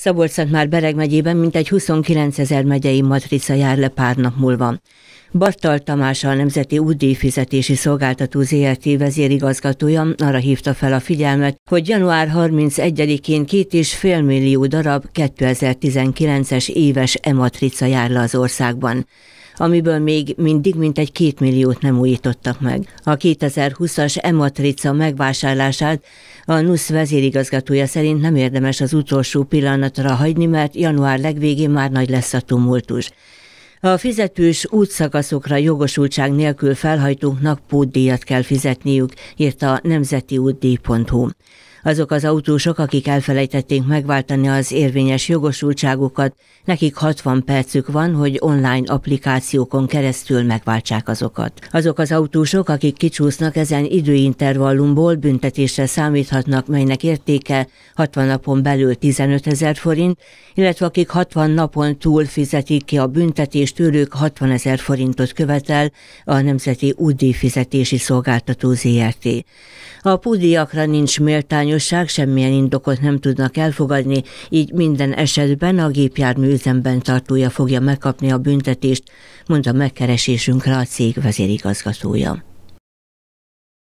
szabolcs már Bereg megyében mintegy 29 ezer megyei matrica jár le pár nap múlva. Bartal Tamás a Nemzeti Útdíjfizetési Szolgáltató ZRT vezérigazgatója arra hívta fel a figyelmet, hogy január 31-én két és fél millió darab 2019-es éves e-matrica jár le az országban amiből még mindig mintegy két milliót nem újítottak meg. A 2020-as e-matrica megvásárlását a NUSZ vezérigazgatója szerint nem érdemes az utolsó pillanatra hagyni, mert január legvégén már nagy lesz a tumultus. A fizetős útszakaszokra jogosultság nélkül felhajtóknak pótdíjat kell fizetniük, írta a nemzetiútdíj.hu. Azok az autósok, akik elfelejtették megváltani az érvényes jogosultságukat, nekik 60 percük van, hogy online applikációkon keresztül megváltsák azokat. Azok az autósok, akik kicsúsznak ezen időintervallumból, büntetésre számíthatnak, melynek értéke 60 napon belül 15 ezer forint, illetve akik 60 napon túl fizetik ki a büntetést, tőlük 60 ezer forintot követel a Nemzeti Udi Fizetési Szolgáltató ZRT. A pudiakra nincs méltányos bíróság semmilyen indokot nem tudnak elfogadni, így minden esetben a gépjármű üzemben tartója fogja megkapni a büntetést, mondta megkeresésünkre a cég vezérigazgatója.